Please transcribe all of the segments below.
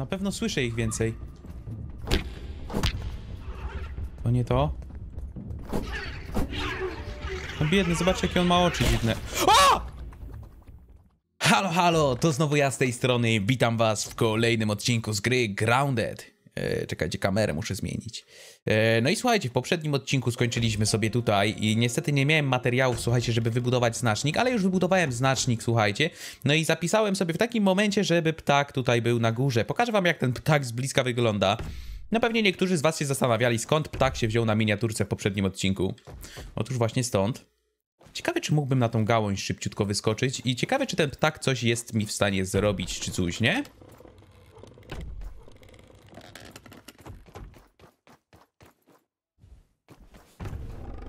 Na pewno słyszę ich więcej. To nie to. No biedny, zobacz jakie on ma oczy dziwne. O! Halo, halo, to znowu ja z tej strony. Witam was w kolejnym odcinku z gry Grounded. E, Czekajcie, kamerę muszę zmienić. E, no i słuchajcie, w poprzednim odcinku skończyliśmy sobie tutaj i niestety nie miałem materiałów, słuchajcie, żeby wybudować znacznik, ale już wybudowałem znacznik, słuchajcie. No i zapisałem sobie w takim momencie, żeby ptak tutaj był na górze. Pokażę wam, jak ten ptak z bliska wygląda. No pewnie niektórzy z was się zastanawiali, skąd ptak się wziął na miniaturce w poprzednim odcinku. Otóż właśnie stąd. Ciekawe, czy mógłbym na tą gałąź szybciutko wyskoczyć i ciekawe, czy ten ptak coś jest mi w stanie zrobić, czy coś, nie?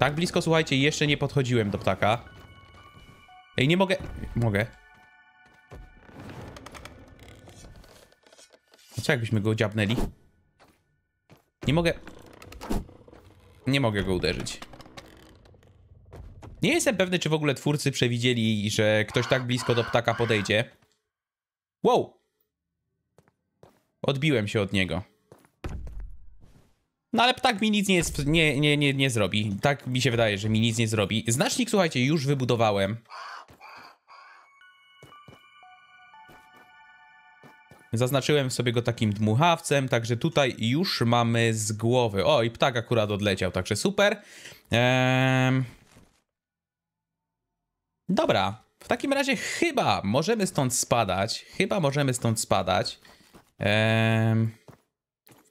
Tak blisko, słuchajcie, jeszcze nie podchodziłem do ptaka. Ej, nie mogę... Mogę. A co jakbyśmy go dziabnęli? Nie mogę... Nie mogę go uderzyć. Nie jestem pewny, czy w ogóle twórcy przewidzieli, że ktoś tak blisko do ptaka podejdzie. Wow! Odbiłem się od niego. No ale ptak mi nic nie, jest, nie, nie, nie, nie zrobi. Tak mi się wydaje, że mi nic nie zrobi. Znacznik, słuchajcie, już wybudowałem. Zaznaczyłem sobie go takim dmuchawcem, także tutaj już mamy z głowy. O, i ptak akurat odleciał, także super. Ehm. Dobra, w takim razie chyba możemy stąd spadać. Chyba możemy stąd spadać. Eee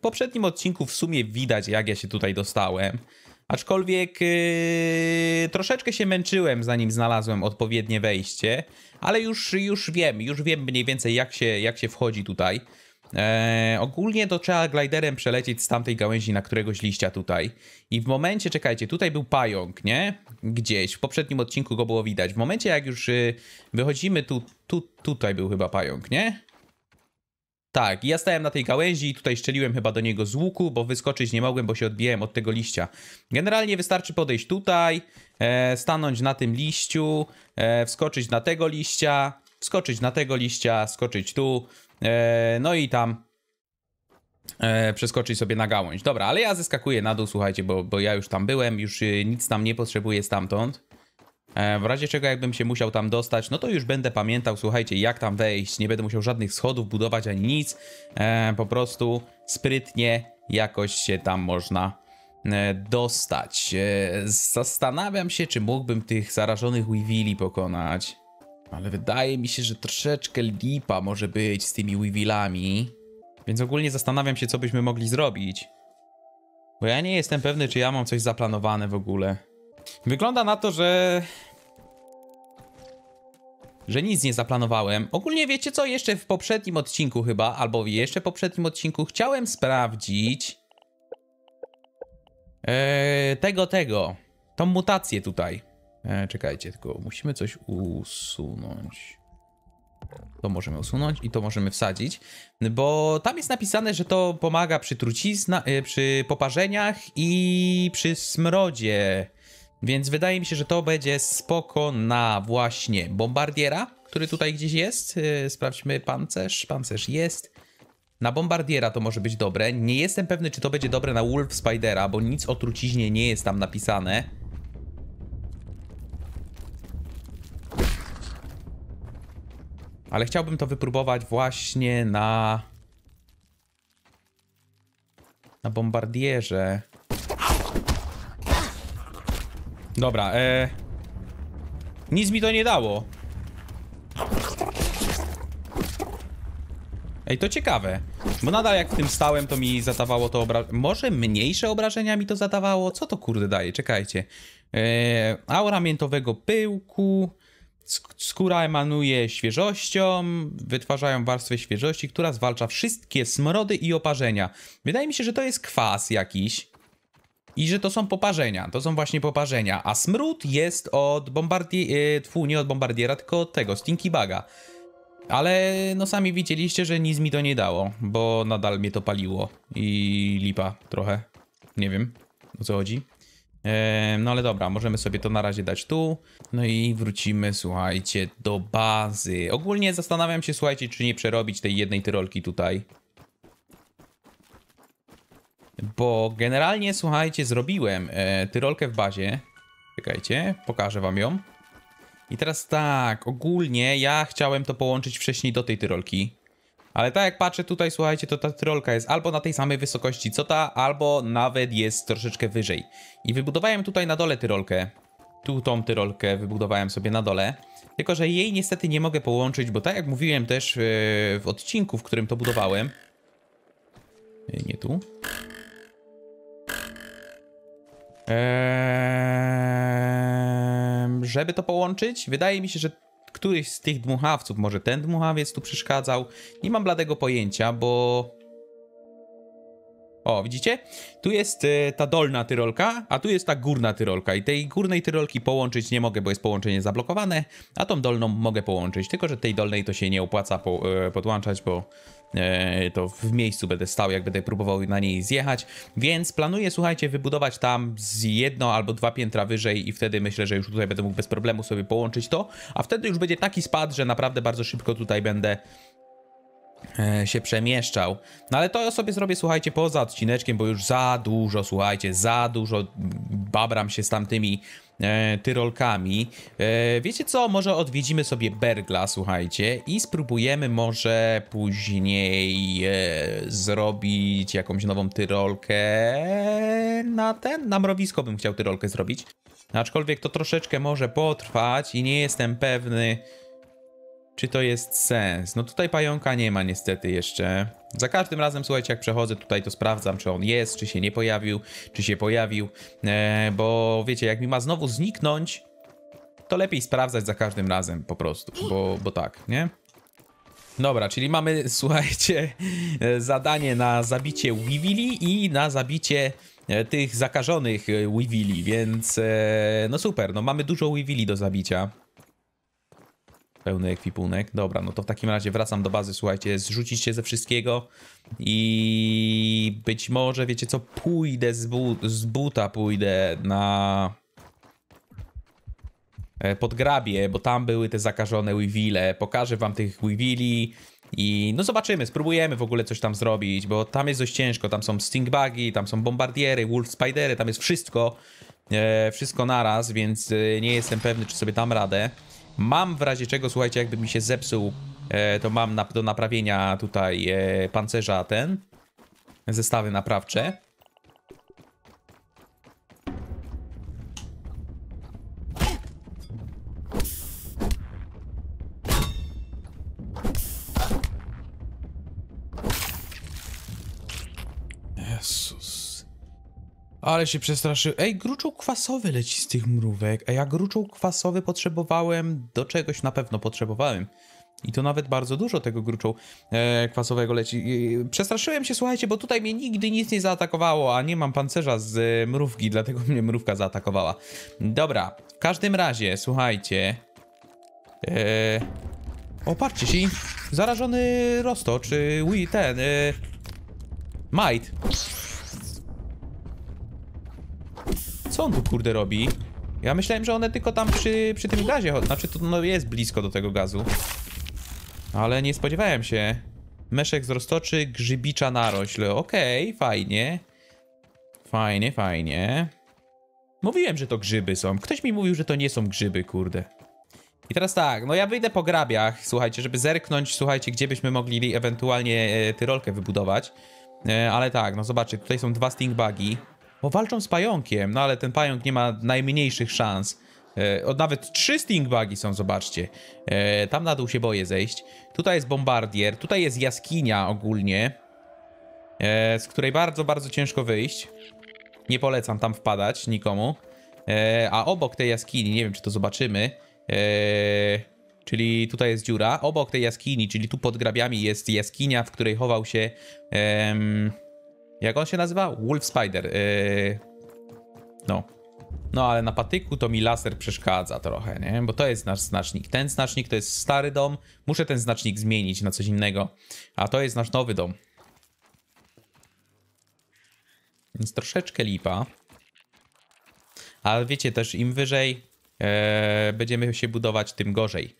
poprzednim odcinku w sumie widać, jak ja się tutaj dostałem. Aczkolwiek yy, troszeczkę się męczyłem, zanim znalazłem odpowiednie wejście, ale już, już wiem, już wiem mniej więcej, jak się, jak się wchodzi tutaj. Eee, ogólnie to trzeba gliderem przelecieć z tamtej gałęzi na któregoś liścia tutaj. I w momencie, czekajcie, tutaj był pająk, nie? Gdzieś, w poprzednim odcinku go było widać. W momencie, jak już yy, wychodzimy, tu, tu, tutaj był chyba pająk, nie? Tak, ja stałem na tej gałęzi i tutaj szczeliłem chyba do niego z łuku, bo wyskoczyć nie mogłem, bo się odbijałem od tego liścia. Generalnie wystarczy podejść tutaj, e, stanąć na tym liściu, e, wskoczyć na tego liścia, wskoczyć na tego liścia, skoczyć tu, e, no i tam e, przeskoczyć sobie na gałąź. Dobra, ale ja zeskakuję na dół, słuchajcie, bo, bo ja już tam byłem, już e, nic tam nie potrzebuję stamtąd. E, w razie czego jakbym się musiał tam dostać, no to już będę pamiętał, słuchajcie, jak tam wejść. Nie będę musiał żadnych schodów budować ani nic. E, po prostu sprytnie jakoś się tam można e, dostać. Zastanawiam się, czy mógłbym tych zarażonych Weevili pokonać. Ale wydaje mi się, że troszeczkę lipa może być z tymi Weevilami. Więc ogólnie zastanawiam się, co byśmy mogli zrobić. Bo ja nie jestem pewny, czy ja mam coś zaplanowane w ogóle. Wygląda na to, że... Że nic nie zaplanowałem. Ogólnie wiecie co? Jeszcze w poprzednim odcinku chyba, albo jeszcze w poprzednim odcinku chciałem sprawdzić... Eee, tego, tego. Tą mutację tutaj. Eee, czekajcie, tylko musimy coś usunąć. To możemy usunąć i to możemy wsadzić, bo tam jest napisane, że to pomaga przy trucizna, e, przy poparzeniach i przy smrodzie więc wydaje mi się, że to będzie spoko na właśnie bombardiera, który tutaj gdzieś jest. Y, sprawdźmy pancerz. Pancerz jest. Na bombardiera to może być dobre. Nie jestem pewny, czy to będzie dobre na Wolf Spidera, bo nic o truciźnie nie jest tam napisane. Ale chciałbym to wypróbować właśnie na... Na bombardierze. Dobra, e... Nic mi to nie dało. Ej, to ciekawe. Bo nadal jak w tym stałem, to mi zadawało to obra... Może mniejsze obrażenia mi to zadawało? Co to kurde daje? Czekajcie. Eee, aura miętowego pyłku. Skóra emanuje świeżością, wytwarzają warstwę świeżości, która zwalcza wszystkie smrody i oparzenia. Wydaje mi się, że to jest kwas jakiś. I że to są poparzenia, to są właśnie poparzenia. A smród jest od bombardiera, y, tfu, nie od bombardiera, tylko od tego, Stinky Baga. Ale no sami widzieliście, że nic mi to nie dało, bo nadal mnie to paliło i lipa trochę. Nie wiem, o co chodzi. no ale dobra, możemy sobie to na razie dać tu. No i wrócimy, słuchajcie, do bazy. Ogólnie zastanawiam się, słuchajcie, czy nie przerobić tej jednej tyrolki tutaj. Bo generalnie, słuchajcie, zrobiłem e, tyrolkę w bazie. Czekajcie, pokażę wam ją. I teraz tak, ogólnie ja chciałem to połączyć wcześniej do tej tyrolki. Ale tak jak patrzę tutaj, słuchajcie, to ta tyrolka jest albo na tej samej wysokości co ta, albo nawet jest troszeczkę wyżej. I wybudowałem tutaj na dole tyrolkę. Tu tą tyrolkę wybudowałem sobie na dole. Tylko, że jej niestety nie mogę połączyć, bo tak jak mówiłem też e, w odcinku, w którym to budowałem... E, nie tu. Eee, żeby to połączyć, wydaje mi się, że któryś z tych dmuchawców, może ten dmuchawiec tu przeszkadzał. Nie mam bladego pojęcia, bo... O, widzicie? Tu jest e, ta dolna tyrolka, a tu jest ta górna tyrolka i tej górnej tyrolki połączyć nie mogę, bo jest połączenie zablokowane, a tą dolną mogę połączyć, tylko że tej dolnej to się nie opłaca e, podłączać, bo E, to w miejscu będę stał, jak będę próbował na niej zjechać, więc planuję, słuchajcie, wybudować tam z jedno albo dwa piętra wyżej i wtedy myślę, że już tutaj będę mógł bez problemu sobie połączyć to, a wtedy już będzie taki spad, że naprawdę bardzo szybko tutaj będę e, się przemieszczał. No ale to ja sobie zrobię, słuchajcie, poza odcineczkiem, bo już za dużo, słuchajcie, za dużo babram się z tamtymi e, tyrolkami. E, wiecie co, może odwiedzimy sobie Bergla, słuchajcie, i spróbujemy może później e, zrobić jakąś nową tyrolkę na ten, na mrowisko bym chciał tyrolkę zrobić. Aczkolwiek to troszeczkę może potrwać i nie jestem pewny, czy to jest sens? No tutaj pająka nie ma niestety jeszcze. Za każdym razem, słuchajcie, jak przechodzę tutaj, to sprawdzam, czy on jest, czy się nie pojawił, czy się pojawił, e, bo wiecie, jak mi ma znowu zniknąć, to lepiej sprawdzać za każdym razem po prostu, bo, bo tak, nie? Dobra, czyli mamy, słuchajcie, e, zadanie na zabicie Weevili i na zabicie e, tych zakażonych Weevili, więc no super, no mamy dużo Weevili do zabicia. Pełny ekwipunek. Dobra, no to w takim razie wracam do bazy, słuchajcie, zrzucić się ze wszystkiego i być może, wiecie co, pójdę z, bu z buta, pójdę na e, podgrabie, bo tam były te zakażone Weevile. Pokażę wam tych Weevili i no zobaczymy, spróbujemy w ogóle coś tam zrobić, bo tam jest dość ciężko. Tam są Stingbugi, tam są Bombardiery, Wolf Spidery, tam jest wszystko, e, wszystko naraz, więc e, nie jestem pewny, czy sobie tam radę. Mam w razie czego, słuchajcie, jakby mi się zepsuł, e, to mam do naprawienia tutaj e, pancerza ten, zestawy naprawcze. Ale się przestraszył. Ej, gruczoł kwasowy leci z tych mrówek. A ja gruczoł kwasowy potrzebowałem do czegoś, na pewno potrzebowałem. I to nawet bardzo dużo tego gruczu e, kwasowego leci. E, przestraszyłem się, słuchajcie, bo tutaj mnie nigdy nic nie zaatakowało, a nie mam pancerza z e, mrówki, dlatego mnie mrówka zaatakowała. Dobra, w każdym razie, słuchajcie. E, oparcie się, zarażony czy e, ten, e, might. co on tu kurde robi? Ja myślałem, że one tylko tam przy, przy tym gazie Znaczy to no, jest blisko do tego gazu Ale nie spodziewałem się Meszek z roztoczy, grzybicza narośl Okej, okay, fajnie Fajnie, fajnie Mówiłem, że to grzyby są Ktoś mi mówił, że to nie są grzyby, kurde i teraz tak, no ja wyjdę po grabiach, słuchajcie, żeby zerknąć, słuchajcie, gdzie byśmy mogli ewentualnie e, tyrolkę wybudować. E, ale tak, no zobaczcie, tutaj są dwa stingbugi. Bo walczą z pająkiem, no ale ten pająk nie ma najmniejszych szans. E, nawet trzy stingbugi są, zobaczcie. E, tam na dół się boję zejść. Tutaj jest bombardier, tutaj jest jaskinia ogólnie, e, z której bardzo, bardzo ciężko wyjść. Nie polecam tam wpadać nikomu. E, a obok tej jaskini, nie wiem czy to zobaczymy, e, czyli tutaj jest dziura. Obok tej jaskini, czyli tu pod grabiami jest jaskinia, w której chował się... Jak on się nazywa? Wolf Spider. Yy... No. No, ale na patyku to mi laser przeszkadza trochę, nie? Bo to jest nasz znacznik. Ten znacznik to jest stary dom. Muszę ten znacznik zmienić na coś innego. A to jest nasz nowy dom. Więc troszeczkę lipa. Ale wiecie, też im wyżej e, będziemy się budować, tym gorzej.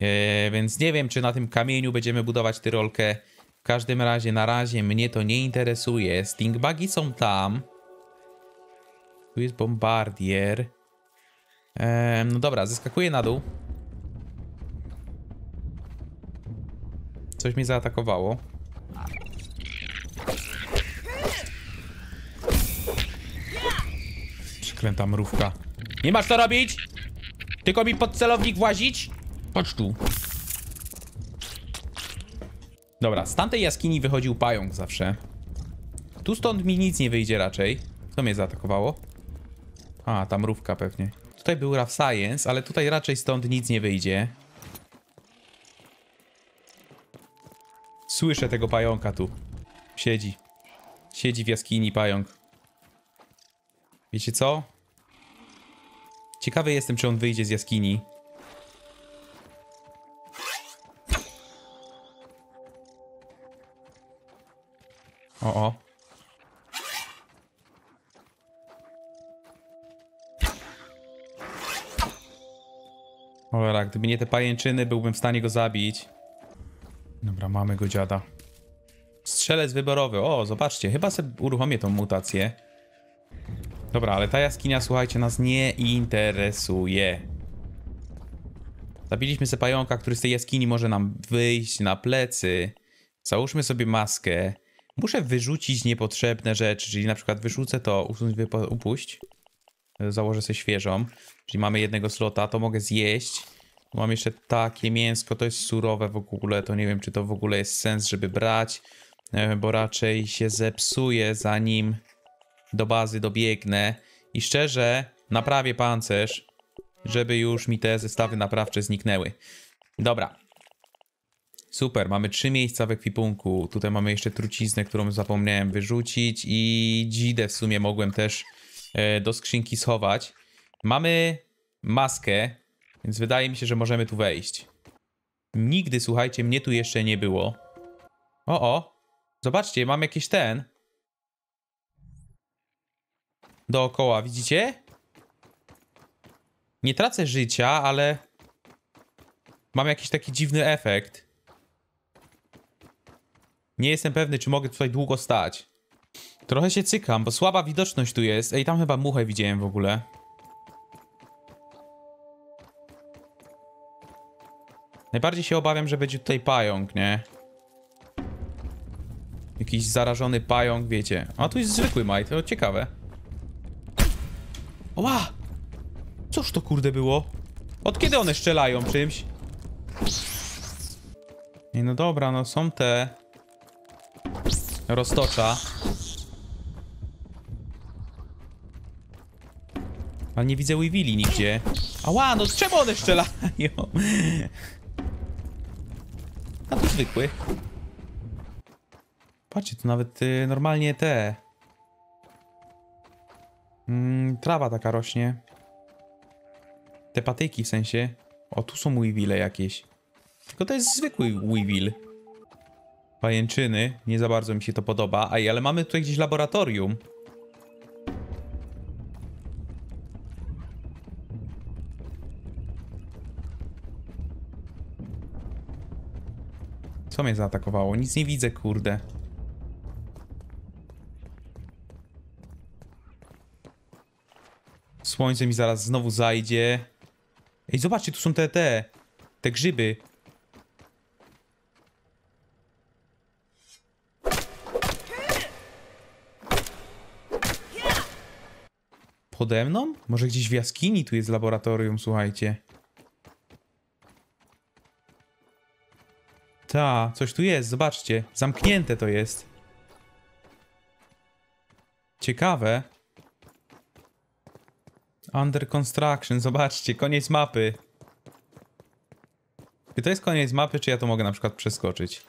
E, więc nie wiem, czy na tym kamieniu będziemy budować tyrolkę każdym razie na razie mnie to nie interesuje. Stingbagi są tam. Tu jest bombardier. Ehm, no dobra, zeskakuję na dół. Coś mnie zaatakowało. Przykręta mrówka. Nie masz co robić! Tylko mi pod celownik włazić? Chodź tu. Dobra, z tamtej jaskini wychodził pająk zawsze. Tu stąd mi nic nie wyjdzie raczej. Co mnie zaatakowało? A, ta mrówka pewnie. Tutaj był Rough Science, ale tutaj raczej stąd nic nie wyjdzie. Słyszę tego pająka tu. Siedzi. Siedzi w jaskini pająk. Wiecie co? Ciekawy jestem, czy on wyjdzie z jaskini. O, o. Cholera, gdyby nie te pajęczyny, byłbym w stanie go zabić. Dobra, mamy go dziada. Strzelec wyborowy. O, zobaczcie, chyba sobie uruchomię tą mutację. Dobra, ale ta jaskinia, słuchajcie, nas nie interesuje. Zabiliśmy sobie pająka, który z tej jaskini może nam wyjść na plecy. Załóżmy sobie maskę. Muszę wyrzucić niepotrzebne rzeczy, czyli na przykład wyrzucę to, usunąć, upuść. Założę sobie świeżą. Czyli mamy jednego slota, to mogę zjeść. Mam jeszcze takie mięsko, to jest surowe w ogóle, to nie wiem, czy to w ogóle jest sens, żeby brać, e, bo raczej się zepsuje, zanim do bazy dobiegnę. I szczerze, naprawię pancerz, żeby już mi te zestawy naprawcze zniknęły. Dobra, Super, mamy trzy miejsca w ekwipunku. Tutaj mamy jeszcze truciznę, którą zapomniałem wyrzucić i dzidę w sumie mogłem też e, do skrzynki schować. Mamy maskę, więc wydaje mi się, że możemy tu wejść. Nigdy, słuchajcie, mnie tu jeszcze nie było. O, o. Zobaczcie, mam jakiś ten. Dookoła, widzicie? Nie tracę życia, ale... Mam jakiś taki dziwny efekt. Nie jestem pewny, czy mogę tutaj długo stać. Trochę się cykam, bo słaba widoczność tu jest. Ej, tam chyba muchę widziałem w ogóle. Najbardziej się obawiam, że będzie tutaj pająk, nie? Jakiś zarażony pająk, wiecie. A tu jest zwykły maj, to ciekawe. Oła! Cóż to kurde było? Od kiedy one strzelają czymś? Nie, no dobra, no są te roztocza. Ale nie widzę Weevili nigdzie. Ała, no czemu one strzelają? A tu zwykły. Patrzcie, tu nawet y, normalnie te... Mm, trawa taka rośnie. Te patyki w sensie. O, tu są Weevile jakieś. Tylko to jest zwykły Weevil pajęczyny. Nie za bardzo mi się to podoba. Aj, ale mamy tutaj gdzieś laboratorium. Co mnie zaatakowało? Nic nie widzę, kurde. Słońce mi zaraz znowu zajdzie. Ej, zobaczcie, tu są te, te, te grzyby. Pode mną? Może gdzieś w jaskini tu jest laboratorium, słuchajcie. Ta, coś tu jest, zobaczcie. Zamknięte to jest. Ciekawe. Under construction, zobaczcie, koniec mapy. Czy to jest koniec mapy, czy ja to mogę na przykład przeskoczyć?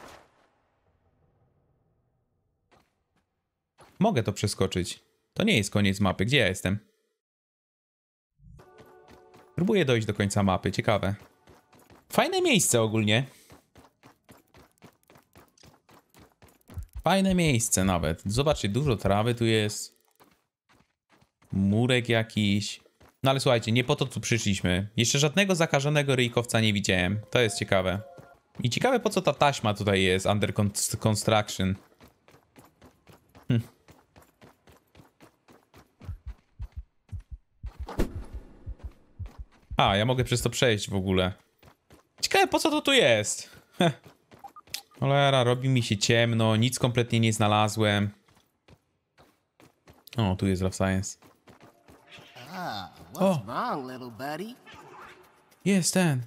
Mogę to przeskoczyć. To nie jest koniec mapy. Gdzie ja jestem? Próbuję dojść do końca mapy, ciekawe. Fajne miejsce ogólnie. Fajne miejsce nawet. Zobaczcie, dużo trawy tu jest. Murek jakiś. No ale słuchajcie, nie po to tu przyszliśmy. Jeszcze żadnego zakażonego ryjkowca nie widziałem. To jest ciekawe. I ciekawe po co ta taśma tutaj jest, under construction. A, ja mogę przez to przejść w ogóle. Ciekawe, po co to tu jest? Heh. Cholera, robi mi się ciemno, nic kompletnie nie znalazłem. O, tu jest Love Science. Ah, o! Jest ten.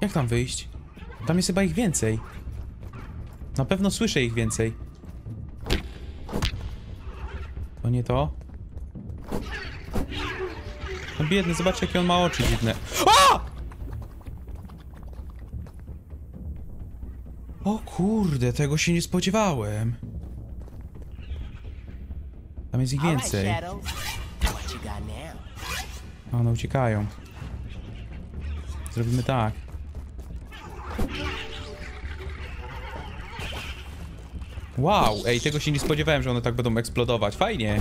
Jak tam wyjść? Tam jest chyba ich więcej. Na pewno słyszę ich więcej. To nie to? to biedny, zobacz jakie on ma oczy dziwne. O! O kurde, tego się nie spodziewałem. Tam jest ich więcej. One uciekają. Zrobimy tak. Wow, ej, tego się nie spodziewałem, że one tak będą eksplodować. Fajnie.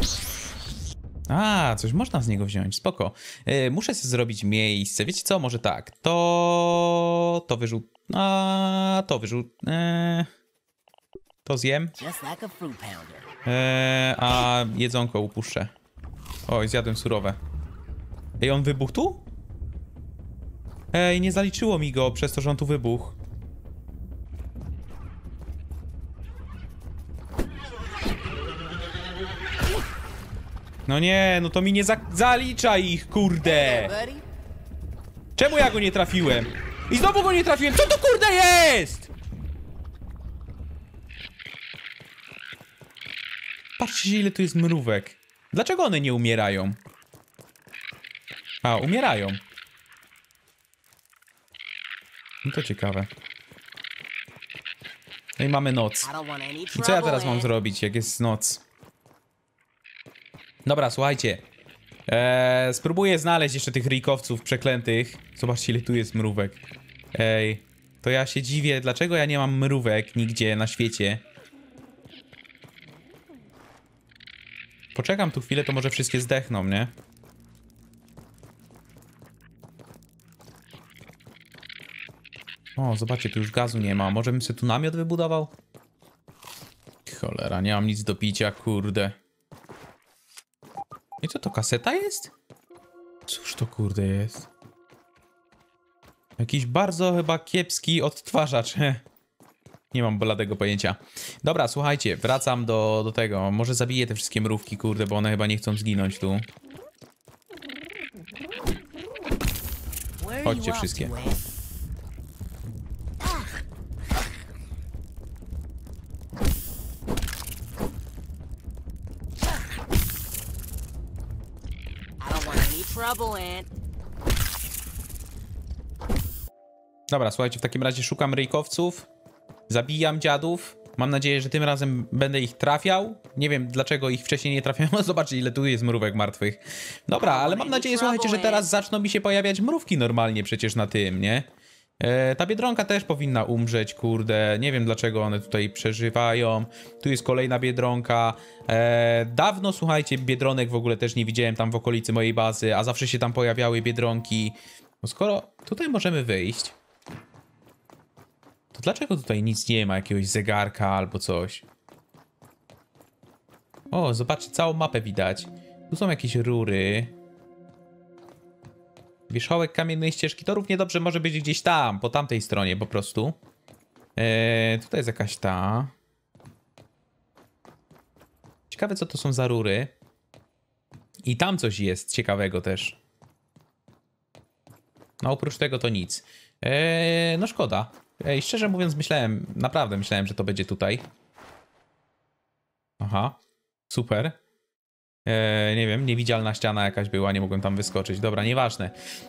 A, coś można z niego wziąć, spoko. E, muszę sobie zrobić miejsce. Wiecie co, może tak. To... to wyrzut... A, to wyrzut... Yy, e, to zjem. Yy, a jedzonko upuszczę. Oj, zjadłem surowe. Ej, on wybuchł tu? Ej, nie zaliczyło mi go przez to, że on tu wybuchł. No nie, no to mi nie za zalicza ich, kurde! Czemu ja go nie trafiłem? I znowu go nie trafiłem! Co to kurde jest?! Patrzcie ile tu jest mrówek. Dlaczego one nie umierają? A, umierają. No to ciekawe. No i mamy noc. I co ja teraz mam zrobić, jak jest noc? Dobra, słuchajcie. Eee, spróbuję znaleźć jeszcze tych rikowców przeklętych. Zobaczcie, ile tu jest mrówek. Ej, to ja się dziwię, dlaczego ja nie mam mrówek nigdzie na świecie. Poczekam tu chwilę, to może wszystkie zdechną, nie? O, zobaczcie, tu już gazu nie ma. Może bym sobie tu namiot wybudował? Cholera, nie mam nic do picia, kurde. I co to, kaseta jest? Cóż to kurde jest? Jakiś bardzo chyba kiepski odtwarzacz. Nie mam bladego pojęcia. Dobra, słuchajcie, wracam do, do tego. Może zabiję te wszystkie mrówki, kurde, bo one chyba nie chcą zginąć tu. Chodźcie wszystkie. trouble, Dobra, słuchajcie, w takim razie szukam rejkowców, Zabijam dziadów. Mam nadzieję, że tym razem będę ich trafiał. Nie wiem, dlaczego ich wcześniej nie trafiałem. Zobaczcie, ile tu jest mrówek martwych. Dobra, ale mam nadzieję, słuchajcie, że teraz zaczną mi się pojawiać mrówki normalnie przecież na tym, nie? E, ta biedronka też powinna umrzeć, kurde. Nie wiem dlaczego one tutaj przeżywają. Tu jest kolejna biedronka. E, dawno, słuchajcie, biedronek w ogóle też nie widziałem tam w okolicy mojej bazy, a zawsze się tam pojawiały biedronki. No skoro tutaj możemy wyjść, to dlaczego tutaj nic nie ma? Jakiegoś zegarka albo coś? O, zobaczcie, całą mapę widać. Tu są jakieś rury. Wierzchołek kamiennej ścieżki to równie dobrze może być gdzieś tam, po tamtej stronie po prostu. Eee, tutaj jest jakaś ta. Ciekawe co to są za rury. I tam coś jest ciekawego też. No oprócz tego to nic. Eee, no szkoda. Ej, szczerze mówiąc myślałem, naprawdę myślałem, że to będzie tutaj. Aha, super. E, nie wiem, niewidzialna ściana jakaś była, nie mogłem tam wyskoczyć. Dobra, nieważne.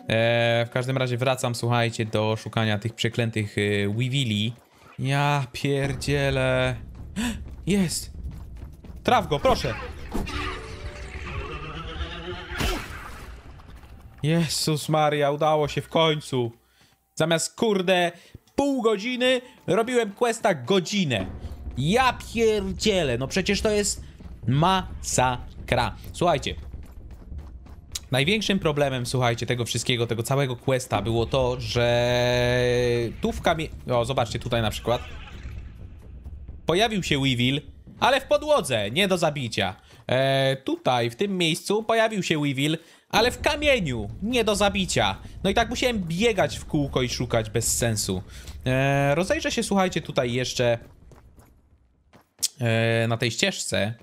E, w każdym razie wracam, słuchajcie, do szukania tych przeklętych e, Weevili. Ja pierdzielę. Jest! Traw go, proszę! Jezus Maria, udało się w końcu. Zamiast kurde pół godziny robiłem questa godzinę. Ja pierdzielę, no przecież to jest masa. Kra, Słuchajcie, Największym problemem, słuchajcie, tego wszystkiego, tego całego questa było to, że tu w kamie... O, zobaczcie, tutaj na przykład. Pojawił się Weevil, ale w podłodze, nie do zabicia. E, tutaj, w tym miejscu pojawił się Weevil, ale w kamieniu, nie do zabicia. No i tak musiałem biegać w kółko i szukać bez sensu. Eee, rozejrzę się, słuchajcie, tutaj jeszcze e, na tej ścieżce.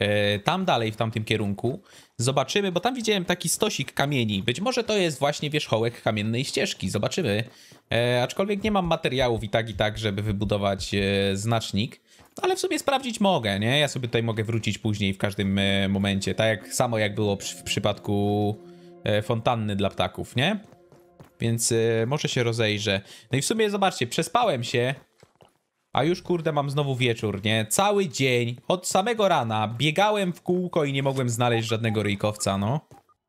E, tam dalej, w tamtym kierunku. Zobaczymy, bo tam widziałem taki stosik kamieni. Być może to jest właśnie wierzchołek kamiennej ścieżki. Zobaczymy. E, aczkolwiek nie mam materiałów i tak, i tak, żeby wybudować e, znacznik. Ale w sumie sprawdzić mogę, nie? Ja sobie tutaj mogę wrócić później w każdym e, momencie. Tak jak samo jak było przy, w przypadku e, fontanny dla ptaków, nie? Więc e, może się rozejrzę. No i w sumie zobaczcie, przespałem się a już kurde mam znowu wieczór, nie? Cały dzień, od samego rana biegałem w kółko i nie mogłem znaleźć żadnego ryjkowca, no.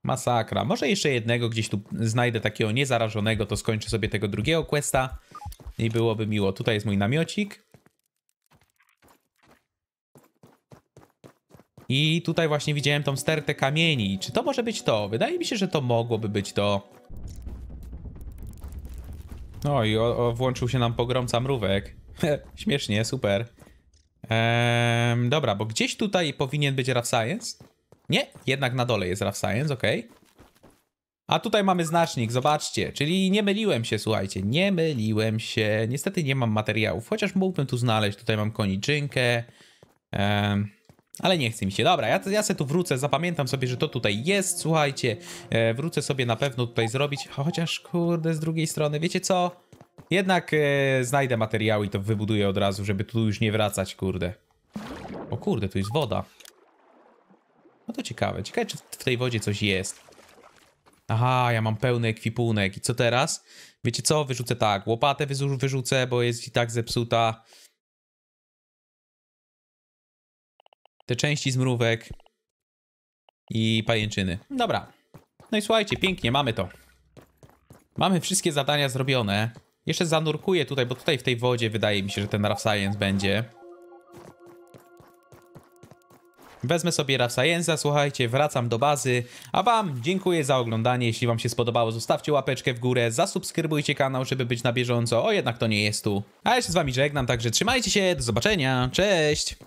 Masakra. Może jeszcze jednego gdzieś tu znajdę takiego niezarażonego, to skończę sobie tego drugiego questa i byłoby miło. Tutaj jest mój namiocik. I tutaj właśnie widziałem tą stertę kamieni. Czy to może być to? Wydaje mi się, że to mogłoby być to. No i o, o, włączył się nam pogromca mrówek. Śmiesznie, super. Ehm, dobra, bo gdzieś tutaj powinien być Rough Science. Nie, jednak na dole jest Rough Science, ok. A tutaj mamy znacznik, zobaczcie. Czyli nie myliłem się, słuchajcie, nie myliłem się. Niestety nie mam materiałów, chociaż mógłbym tu znaleźć. Tutaj mam koniczynkę. Ehm, ale nie chce mi się. Dobra, ja, ja se tu wrócę, zapamiętam sobie, że to tutaj jest, słuchajcie. E, wrócę sobie na pewno tutaj zrobić, chociaż kurde, z drugiej strony, wiecie co? Jednak e, znajdę materiały i to wybuduję od razu, żeby tu już nie wracać, kurde. O kurde, tu jest woda. No to ciekawe. Ciekawe, czy w tej wodzie coś jest. Aha, ja mam pełny ekwipunek. I co teraz? Wiecie co? Wyrzucę tak. Łopatę wyrzucę, bo jest i tak zepsuta. Te części z mrówek. I pajęczyny. Dobra. No i słuchajcie, pięknie, mamy to. Mamy wszystkie zadania zrobione. Jeszcze zanurkuję tutaj, bo tutaj w tej wodzie wydaje mi się, że ten Rough Science będzie. Wezmę sobie Rough Science'a, słuchajcie, wracam do bazy. A wam dziękuję za oglądanie. Jeśli wam się spodobało, zostawcie łapeczkę w górę, zasubskrybujcie kanał, żeby być na bieżąco. O, jednak to nie jest tu. A ja się z wami żegnam, także trzymajcie się, do zobaczenia, cześć!